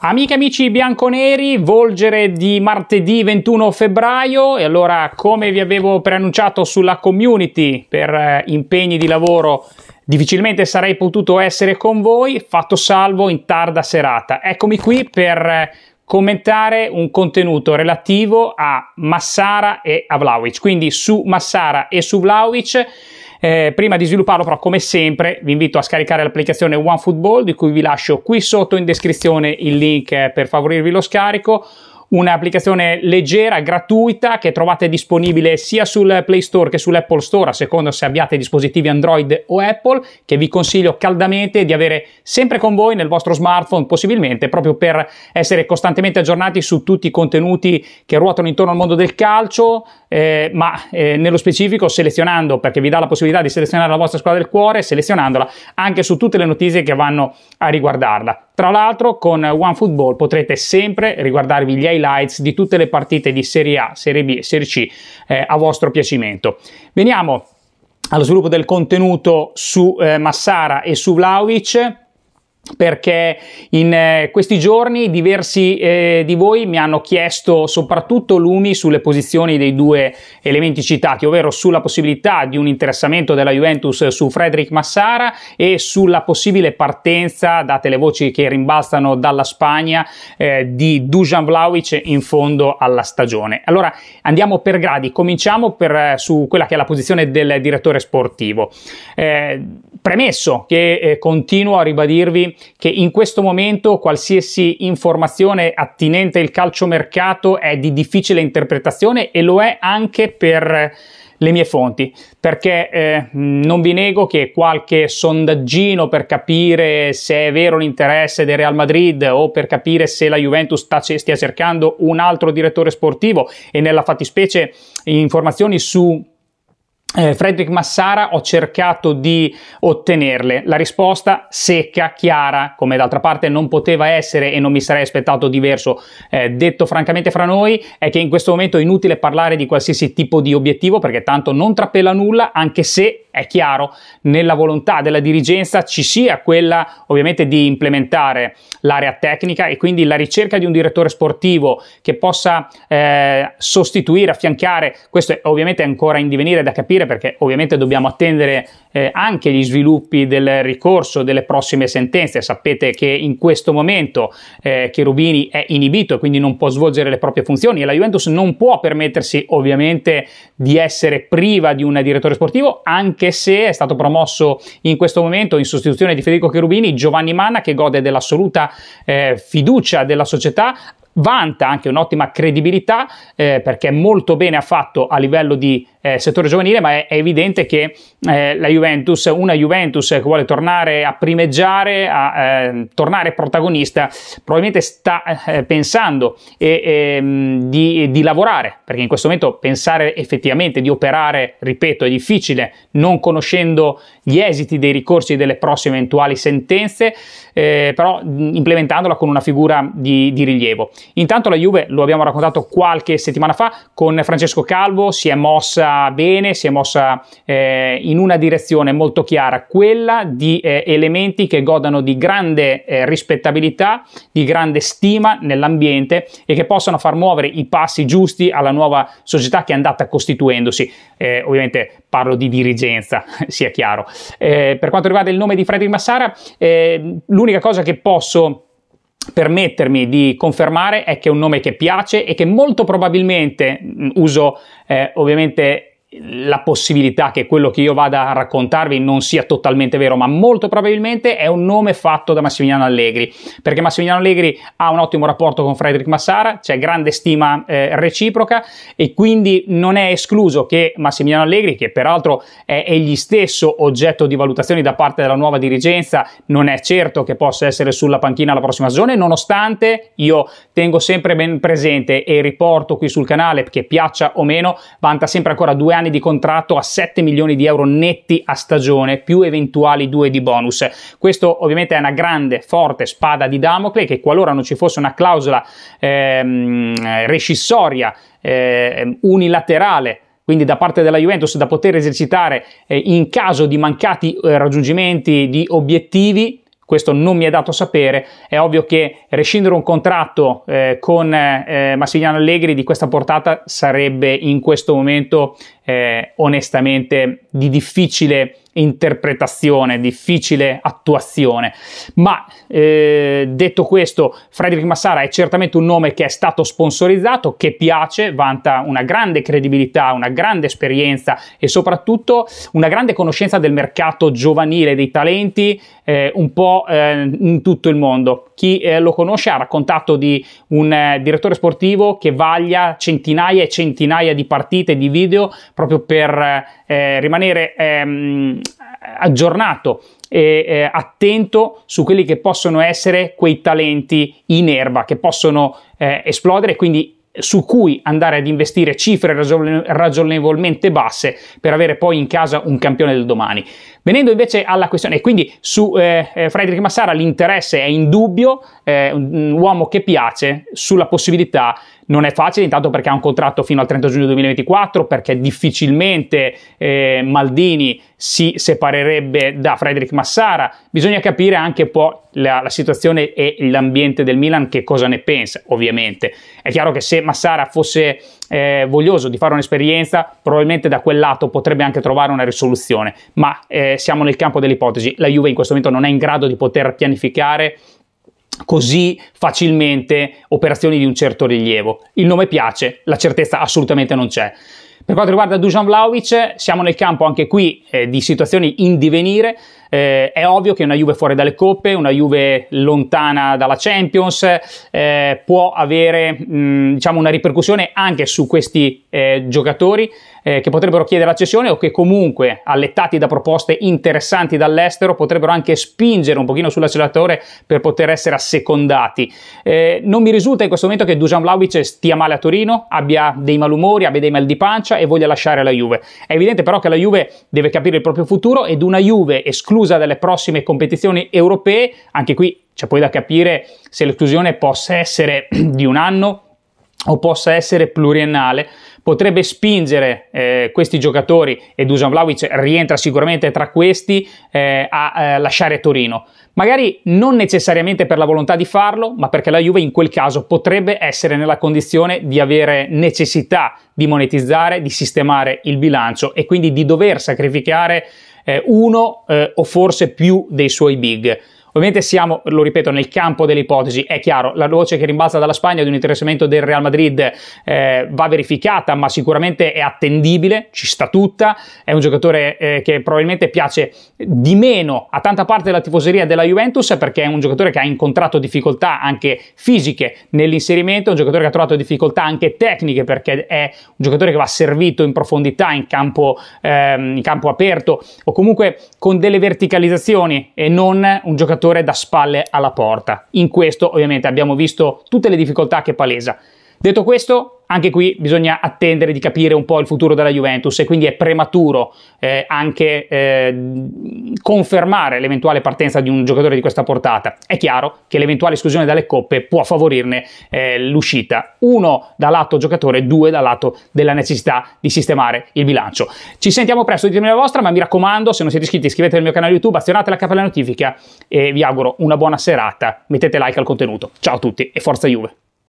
Amiche e amici bianconeri, volgere di martedì 21 febbraio e allora come vi avevo preannunciato sulla community per eh, impegni di lavoro difficilmente sarei potuto essere con voi, fatto salvo in tarda serata. Eccomi qui per eh, commentare un contenuto relativo a Massara e a Vlaovic, quindi su Massara e su Vlaovic eh, prima di svilupparlo però come sempre vi invito a scaricare l'applicazione OneFootball di cui vi lascio qui sotto in descrizione il link eh, per favorirvi lo scarico un'applicazione leggera, gratuita, che trovate disponibile sia sul Play Store che sull'Apple Store, a seconda se abbiate dispositivi Android o Apple, che vi consiglio caldamente di avere sempre con voi nel vostro smartphone, possibilmente proprio per essere costantemente aggiornati su tutti i contenuti che ruotano intorno al mondo del calcio, eh, ma eh, nello specifico selezionando, perché vi dà la possibilità di selezionare la vostra squadra del cuore, selezionandola anche su tutte le notizie che vanno a riguardarla. Tra l'altro con OneFootball potrete sempre riguardarvi gli highlights di tutte le partite di Serie A, Serie B e Serie C eh, a vostro piacimento. Veniamo allo sviluppo del contenuto su eh, Massara e su Vlaovic perché in eh, questi giorni diversi eh, di voi mi hanno chiesto soprattutto lumi sulle posizioni dei due elementi citati, ovvero sulla possibilità di un interessamento della Juventus su Frederick Massara e sulla possibile partenza, date le voci che rimbalzano dalla Spagna, eh, di Dujan Vlaovic in fondo alla stagione. Allora andiamo per gradi, cominciamo per, eh, su quella che è la posizione del direttore sportivo. Eh, premesso che eh, continuo a ribadirvi che in questo momento qualsiasi informazione attinente al calciomercato è di difficile interpretazione e lo è anche per eh, le mie fonti, perché eh, non vi nego che qualche sondaggino per capire se è vero l'interesse del Real Madrid o per capire se la Juventus sta, stia cercando un altro direttore sportivo e nella fattispecie informazioni su eh, Frederick Massara ho cercato di ottenerle. La risposta secca, chiara, come d'altra parte non poteva essere e non mi sarei aspettato diverso, eh, detto francamente fra noi, è che in questo momento è inutile parlare di qualsiasi tipo di obiettivo perché tanto non trapela nulla, anche se è chiaro, nella volontà della dirigenza ci sia quella ovviamente di implementare l'area tecnica e quindi la ricerca di un direttore sportivo che possa eh, sostituire, affiancare, questo è ovviamente ancora in divenire da capire perché ovviamente dobbiamo attendere eh, anche gli sviluppi del ricorso delle prossime sentenze. Sapete che in questo momento eh, Cherubini è inibito e quindi non può svolgere le proprie funzioni e la Juventus non può permettersi ovviamente di essere priva di un direttore sportivo anche anche se è stato promosso in questo momento in sostituzione di Federico Cherubini Giovanni Manna che gode dell'assoluta eh, fiducia della società vanta anche un'ottima credibilità eh, perché molto bene ha fatto a livello di eh, settore giovanile, ma è, è evidente che eh, la Juventus, una Juventus che vuole tornare a primeggiare, a eh, tornare protagonista, probabilmente sta eh, pensando e, ehm, di, di, lavorare, perché in questo momento pensare effettivamente di operare, ripeto, è difficile, non conoscendo gli esiti dei ricorsi e delle prossime eventuali sentenze, eh, però implementandola con una figura di, di rilievo. Intanto la Juve, lo abbiamo raccontato qualche settimana fa, con Francesco Calvo si è mossa bene, si è mossa eh, in una direzione molto chiara, quella di eh, elementi che godano di grande eh, rispettabilità, di grande stima nell'ambiente e che possano far muovere i passi giusti alla nuova società che è andata costituendosi. Eh, ovviamente parlo di dirigenza, sia chiaro. Eh, per quanto riguarda il nome di Fredrik Massara, eh, l'unica cosa che posso permettermi di confermare è che è un nome che piace e che molto probabilmente mm, uso eh, ovviamente la possibilità che quello che io vada a raccontarvi non sia totalmente vero, ma molto probabilmente è un nome fatto da Massimiliano Allegri, perché Massimiliano Allegri ha un ottimo rapporto con Frederick Massara, c'è grande stima eh, reciproca e quindi non è escluso che Massimiliano Allegri, che peraltro è egli stesso oggetto di valutazioni da parte della nuova dirigenza, non è certo che possa essere sulla panchina la prossima stagione, nonostante io tengo sempre ben presente e riporto qui sul canale, che piaccia o meno, vanta sempre ancora due anni anni di contratto a 7 milioni di euro netti a stagione, più eventuali due di bonus. Questo ovviamente è una grande, forte spada di Damocle che qualora non ci fosse una clausola ehm, rescissoria eh, unilaterale quindi da parte della Juventus da poter esercitare eh, in caso di mancati eh, raggiungimenti di obiettivi, questo non mi è dato sapere. È ovvio che rescindere un contratto eh, con eh, Massimiliano Allegri di questa portata sarebbe in questo momento eh, onestamente di difficile interpretazione, difficile attuazione. Ma eh, detto questo, Frederick Massara è certamente un nome che è stato sponsorizzato, che piace, vanta una grande credibilità, una grande esperienza e soprattutto una grande conoscenza del mercato giovanile, dei talenti, eh, un po' eh, in tutto il mondo. Chi eh, lo conosce ha raccontato di un eh, direttore sportivo che vaglia centinaia e centinaia di partite, di video, proprio per eh, rimanere ehm, aggiornato e eh, attento su quelli che possono essere quei talenti in erba che possono eh, esplodere e quindi su cui andare ad investire cifre ragionevolmente basse per avere poi in casa un campione del domani. Venendo invece alla questione, e quindi su eh, eh Friedrich Massara l'interesse è indubbio, eh, un uomo che piace, sulla possibilità non è facile, intanto perché ha un contratto fino al 30 giugno 2024, perché difficilmente eh, Maldini si separerebbe da Frederick Massara. Bisogna capire anche un po' la, la, situazione e l'ambiente del Milan, che cosa ne pensa, ovviamente. È chiaro che se Massara fosse eh, voglioso di fare un'esperienza, probabilmente da quel lato potrebbe anche trovare una risoluzione, ma eh, siamo nel campo delle ipotesi. La Juve in questo momento non è in grado di poter pianificare così facilmente operazioni di un certo rilievo. Il nome piace, la certezza assolutamente non c'è. Per quanto riguarda Dusan Vlaovic, siamo nel campo anche qui eh, di situazioni in divenire. Eh, è ovvio che una Juve fuori dalle coppe, una Juve lontana dalla Champions, eh, può avere mh, diciamo una ripercussione anche su questi eh, giocatori eh, che potrebbero chiedere la cessione o che comunque allettati da proposte interessanti dall'estero potrebbero anche spingere un pochino sull'acceleratore per poter essere assecondati. Eh, non mi risulta in questo momento che Dusan Vlaovic stia male a Torino, abbia dei malumori, abbia dei mal di pancia e voglia lasciare la Juve. È evidente però che la Juve deve capire il proprio futuro ed una Juve esclusa dalle prossime competizioni europee, anche qui c'è poi da capire se l'esclusione possa essere di un anno, o possa essere pluriennale, potrebbe spingere eh, questi giocatori, e Dusan Vlaovic rientra sicuramente tra questi, eh, a eh, lasciare Torino. Magari non necessariamente per la volontà di farlo, ma perché la Juve in quel caso potrebbe essere nella condizione di avere necessità di monetizzare, di sistemare il bilancio e quindi di dover sacrificare eh, uno eh, o forse più dei suoi big. Ovviamente siamo, lo ripeto, nel campo delle ipotesi. È chiaro, la voce che rimbalza dalla Spagna di un interessamento del Real Madrid eh, va verificata, ma sicuramente è attendibile, ci sta tutta. È un giocatore eh, che probabilmente piace di meno a tanta parte della tifoseria della Juventus perché è un giocatore che ha incontrato difficoltà anche fisiche nell'inserimento, è un giocatore che ha trovato difficoltà anche tecniche perché è un giocatore che va servito in profondità in campo, ehm, in campo aperto o comunque con delle verticalizzazioni e non un giocatore giocatore da spalle alla porta. In questo ovviamente abbiamo visto tutte le difficoltà che palesa. Detto questo, anche qui bisogna attendere di capire un po' il futuro della Juventus e quindi è prematuro eh, anche eh, confermare l'eventuale partenza di un giocatore di questa portata. È chiaro che l'eventuale esclusione dalle coppe può favorirne eh, l'uscita, uno da lato giocatore, due da lato della necessità di sistemare il bilancio. Ci sentiamo presto, ditemi la vostra, ma mi raccomando, se non siete iscritti iscrivetevi al mio canale YouTube, azionate la campanella notifica e vi auguro una buona serata, mettete like al contenuto. Ciao a tutti e forza Juve!